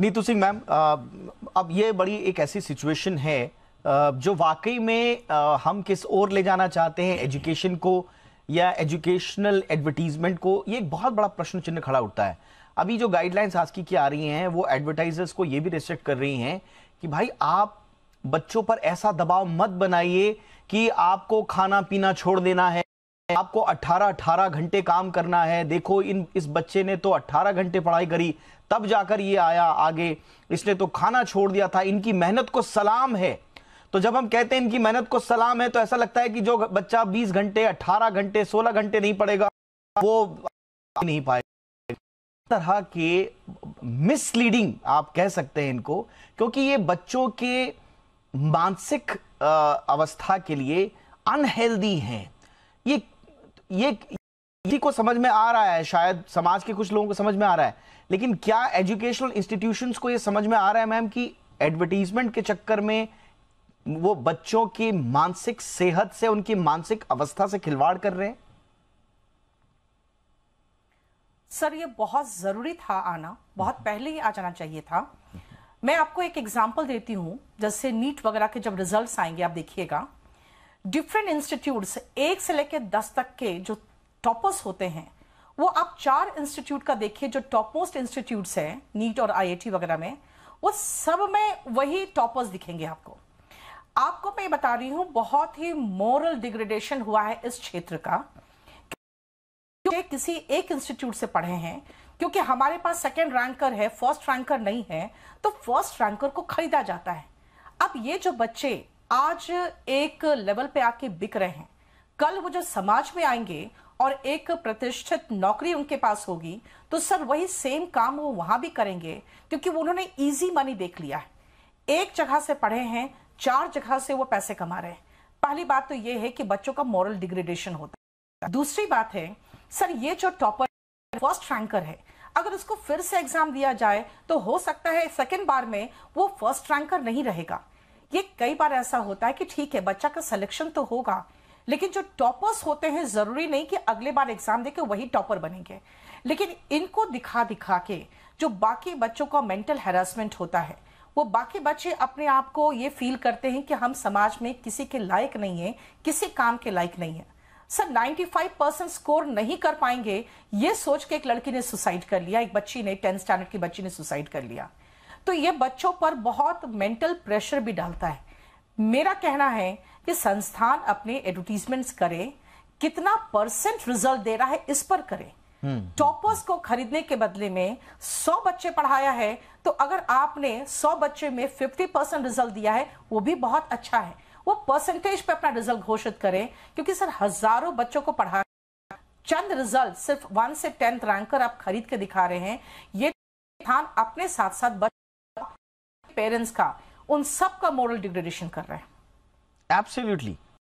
नीतू तो सिंह मैम अब ये बड़ी एक ऐसी सिचुएशन है जो वाकई में हम किस ओर ले जाना चाहते हैं एजुकेशन को या एजुकेशनल एडवर्टीजमेंट को ये एक बहुत बड़ा प्रश्न चिन्ह खड़ा उठता है अभी जो गाइडलाइंस आज की आ रही हैं वो एडवर्टाइजर्स को ये भी रिस्ट्रिक्ट कर रही हैं कि भाई आप बच्चों पर ऐसा दबाव मत बनाइए कि आपको खाना पीना छोड़ देना है आपको 18-18 घंटे काम करना है देखो इन इस बच्चे ने तो 18 घंटे पढ़ाई करी तब जाकर ये आया आगे इसने तो खाना छोड़ दिया था इनकी मेहनत को सलाम है तो जब हम कहते हैं इनकी मेहनत को सलाम है तो ऐसा लगता है कि जो बच्चा 20 घंटे 18 घंटे 16 घंटे नहीं पड़ेगा वो नहीं पाएगा तरह के मिसलीडिंग आप कह सकते हैं इनको क्योंकि ये बच्चों के मानसिक अवस्था के लिए अनहेल्दी हैं ये ये को समझ में आ रहा है शायद समाज के कुछ लोगों को समझ में आ रहा है लेकिन क्या एजुकेशनल इंस्टीट्यूशन को ये समझ में आ रहा है मैम कि एडवर्टीजमेंट के चक्कर में वो बच्चों की मानसिक सेहत से उनकी मानसिक अवस्था से खिलवाड़ कर रहे हैं सर ये बहुत ज़रूरी था आना बहुत पहले ही आ जाना चाहिए था मैं आपको एक एग्जाम्पल देती हूं जैसे नीट वगैरह के जब रिजल्ट्स आएंगे आप देखिएगा डिफरेंट इंस्टीट्यूट एक से लेकर दस तक के जो टॉपर्स होते हैं वो आप चार इंस्टीट्यूट का देखिए जो टॉप मोस्ट इंस्टीट्यूट हैं नीट और आईआईटी वगैरह में वो सब में वही टॉपर्स दिखेंगे आपको आपको मैं बता रही हूं बहुत ही मॉरल डिग्रेडेशन हुआ है इस क्षेत्र का क्योंकि किसी एक इंस्टीट्यूट से पढ़े हैं क्योंकि हमारे पास सेकेंड रैंकर है फर्स्ट रैंकर नहीं है तो फर्स्ट रैंकर को खरीदा जाता है अब ये जो बच्चे आज एक लेवल पे आके बिक रहे हैं कल वो जो समाज में आएंगे और एक प्रतिष्ठित नौकरी उनके पास होगी तो सर वही सेम काम वो वहां भी करेंगे क्योंकि उन्होंने इजी मनी देख लिया है एक जगह से पढ़े हैं चार जगह से वो पैसे कमा रहे हैं पहली बात तो ये है कि बच्चों का मॉरल डिग्रेडेशन होता है दूसरी बात है सर ये जो टॉपर फर्स्ट रैंकर है अगर उसको फिर से एग्जाम दिया जाए तो हो सकता है सेकेंड बार में वो फर्स्ट रैंकर नहीं रहेगा ये कई बार ऐसा होता है कि ठीक है बच्चा का सिलेक्शन तो होगा लेकिन जो टॉपर्स होते हैं ज़रूरी नहीं कि अगले बार एग्ज़ाम देके वही टॉपर बनेंगे लेकिन इनको दिखा दिखा के जो बाकी बच्चों का मेंटल हेरासमेंट होता है वो बाकी बच्चे अपने आप को ये फील करते हैं कि हम समाज में किसी के लायक नहीं है किसी काम के लायक नहीं है सर 95 परसेंट स्कोर नहीं कर पाएंगे ये सोच के एक लड़की ने सुसाइड कर लिया एक बच्ची ने टेंथ स्टैंडर्ड की बच्ची ने सुसाइड कर लिया तो ये बच्चों पर बहुत मेंटल प्रेशर भी डालता है मेरा कहना है कि संस्थान अपने एडवर्टीजमेंट करें कितना परसेंट रिजल्ट दे रहा है इस पर करें टॉपर्स हम्म। को खरीदने के बदले में 100 बच्चे पढ़ाया है तो अगर आपने 100 बच्चे में 50 परसेंट रिजल्ट दिया है वो भी बहुत अच्छा है वो परसेंटेज पे अपना रिजल्ट घोषित करें क्योंकि सर हजारों बच्चों को पढ़ा चंद रिजल्ट सिर्फ वन से टेंथ रैंक कर आप खरीद के दिखा रहे हैं ये अपने साथ साथ पेरेंट्स का उन सब का मॉरल डिग्रेडेशन कर रहे हैं एब्सोल्युटली